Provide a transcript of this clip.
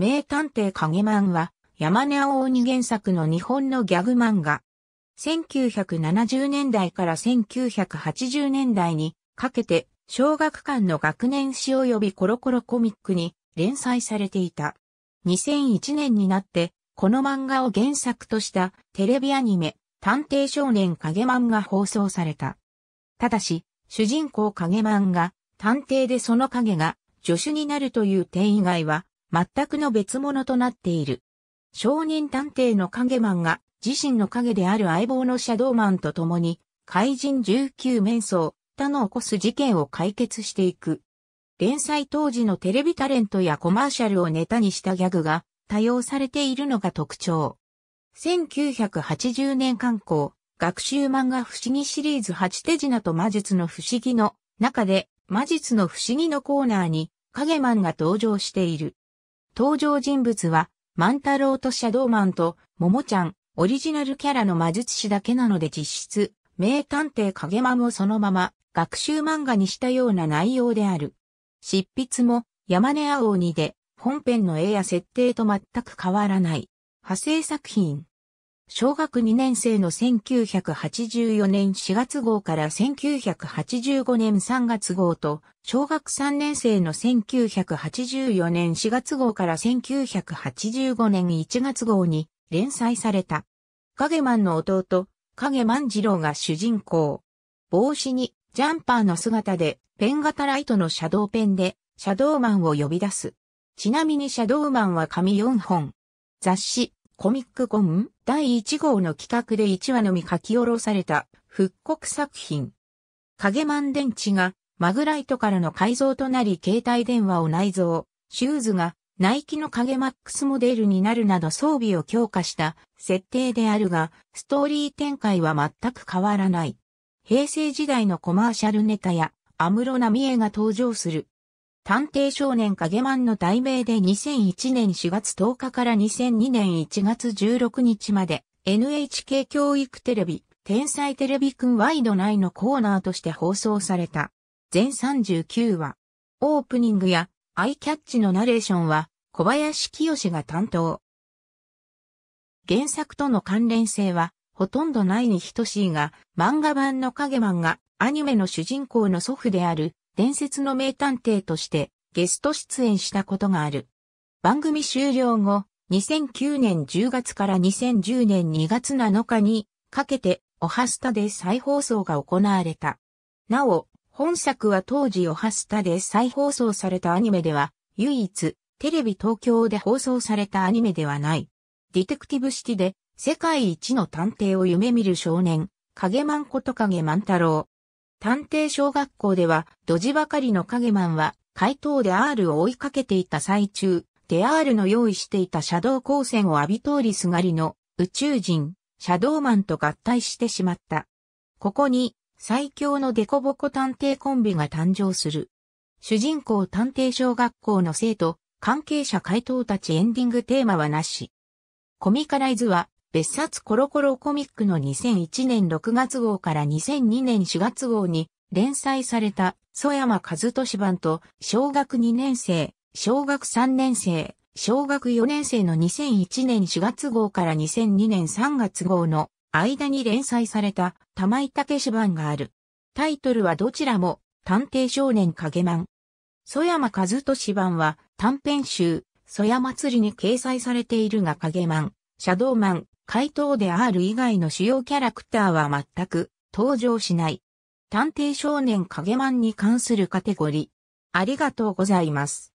名探偵影マンは、山根青鬼原作の日本のギャグ漫画。1970年代から1980年代にかけて、小学館の学年誌及びコロコロコミックに連載されていた。2001年になって、この漫画を原作としたテレビアニメ、探偵少年影マンが放送された。ただし、主人公影漫画、探偵でその影が助手になるという点以外は全くの別物となっている。証人探偵の影マンが自身の影である相棒のシャドーマンと共に怪人19面相、他の起こす事件を解決していく。連載当時のテレビタレントやコマーシャルをネタにしたギャグが多用されているのが特徴。1980年刊行、学習漫画不思議シリーズ8手品と魔術の不思議の中で魔術の不思議のコーナーに影マンが登場している。登場人物は、万太郎とシャドーマンと、桃ちゃん、オリジナルキャラの魔術師だけなので実質、名探偵影間もそのまま、学習漫画にしたような内容である。執筆も、山根青鬼で、本編の絵や設定と全く変わらない。派生作品。小学2年生の1984年4月号から1985年3月号と、小学3年生の1984年4月号から1985年1月号に連載された。影マンの弟、影万次郎が主人公。帽子にジャンパーの姿で、ペン型ライトのシャドーペンで、シャドーマンを呼び出す。ちなみにシャドーマンは紙4本。雑誌、コミックコムン第1号の企画で1話のみ書き下ろされた復刻作品。影マン電池がマグライトからの改造となり携帯電話を内蔵、シューズがナイキの影マックスモデルになるなど装備を強化した設定であるが、ストーリー展開は全く変わらない。平成時代のコマーシャルネタや、安室奈美恵が登場する探偵少年影ンの題名で2001年4月10日から2002年1月16日まで NHK 教育テレビ天才テレビくんワイドナイのコーナーとして放送された。全39話。オープニングやアイキャッチのナレーションは小林清が担当。原作との関連性はほとんどないに等しいが、漫画版の影マンがアニメの主人公の祖父である伝説の名探偵としてゲスト出演したことがある。番組終了後、2009年10月から2010年2月7日にかけてオハスタで再放送が行われた。なお、本作は当時オハスタで再放送されたアニメでは、唯一、テレビ東京で放送されたアニメではない。ディテクティブシティで、世界一の探偵を夢見る少年、影マンこと影万太郎、探偵小学校では、ドジばかりの影マンは、怪盗で R を追いかけていた最中、デアールの用意していたシャドウ光線を浴び通りすがりの宇宙人、シャドウマンと合体してしまった。ここに最強のデコボコ探偵コンビが誕生する。主人公探偵小学校の生徒、関係者怪盗たちエンディングテーマはなし。コミカライズは別冊コロコロコミックの2001年6月号から2002年4月号に連載された曽山和俊版と小学2年生、小学3年生、小学4年生の2001年4月号から2002年3月号の間に連載された玉井武版がある。タイトルはどちらも探偵少年影マン。曽山和俊版は短編集、曽山祭りに掲載されているが影マン、シャドーマン、怪盗である以外の主要キャラクターは全く登場しない。探偵少年影マンに関するカテゴリー。ありがとうございます。